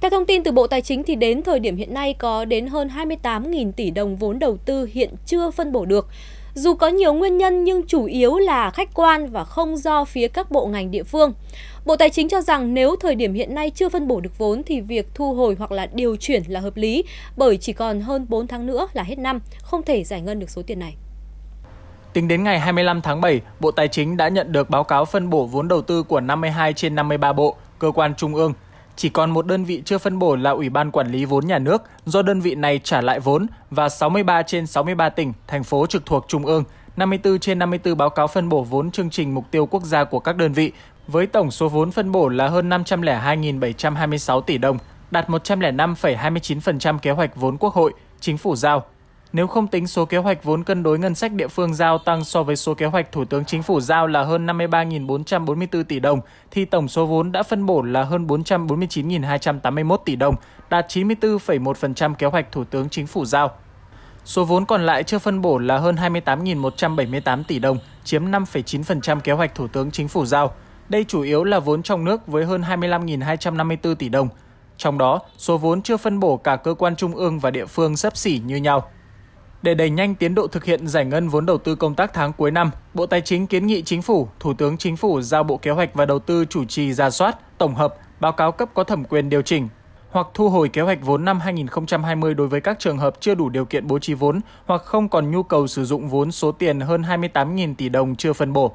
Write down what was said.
Theo thông tin từ Bộ Tài chính thì đến thời điểm hiện nay có đến hơn 28.000 tỷ đồng vốn đầu tư hiện chưa phân bổ được. Dù có nhiều nguyên nhân nhưng chủ yếu là khách quan và không do phía các bộ ngành địa phương. Bộ Tài chính cho rằng nếu thời điểm hiện nay chưa phân bổ được vốn thì việc thu hồi hoặc là điều chuyển là hợp lý bởi chỉ còn hơn 4 tháng nữa là hết năm, không thể giải ngân được số tiền này. Tính đến ngày 25 tháng 7, Bộ Tài chính đã nhận được báo cáo phân bổ vốn đầu tư của 52 trên 53 bộ, cơ quan trung ương, chỉ còn một đơn vị chưa phân bổ là Ủy ban Quản lý vốn nhà nước do đơn vị này trả lại vốn và 63 trên 63 tỉnh, thành phố trực thuộc Trung ương, 54 trên 54 báo cáo phân bổ vốn chương trình mục tiêu quốc gia của các đơn vị với tổng số vốn phân bổ là hơn 502.726 tỷ đồng, đạt 105,29% kế hoạch vốn quốc hội, chính phủ giao nếu không tính số kế hoạch vốn cân đối ngân sách địa phương giao tăng so với số kế hoạch Thủ tướng Chính phủ giao là hơn 53.444 tỷ đồng, thì tổng số vốn đã phân bổ là hơn 449.281 tỷ đồng, đạt 94,1% kế hoạch Thủ tướng Chính phủ giao. Số vốn còn lại chưa phân bổ là hơn 28.178 tỷ đồng, chiếm 5,9% kế hoạch Thủ tướng Chính phủ giao. Đây chủ yếu là vốn trong nước với hơn 25.254 tỷ đồng. Trong đó, số vốn chưa phân bổ cả cơ quan trung ương và địa phương sấp xỉ như nhau. Để đẩy nhanh tiến độ thực hiện giải ngân vốn đầu tư công tác tháng cuối năm, Bộ Tài chính kiến nghị Chính phủ, Thủ tướng Chính phủ giao Bộ Kế hoạch và Đầu tư chủ trì ra soát, tổng hợp, báo cáo cấp có thẩm quyền điều chỉnh hoặc thu hồi kế hoạch vốn năm 2020 đối với các trường hợp chưa đủ điều kiện bố trí vốn hoặc không còn nhu cầu sử dụng vốn số tiền hơn 28.000 tỷ đồng chưa phân bổ.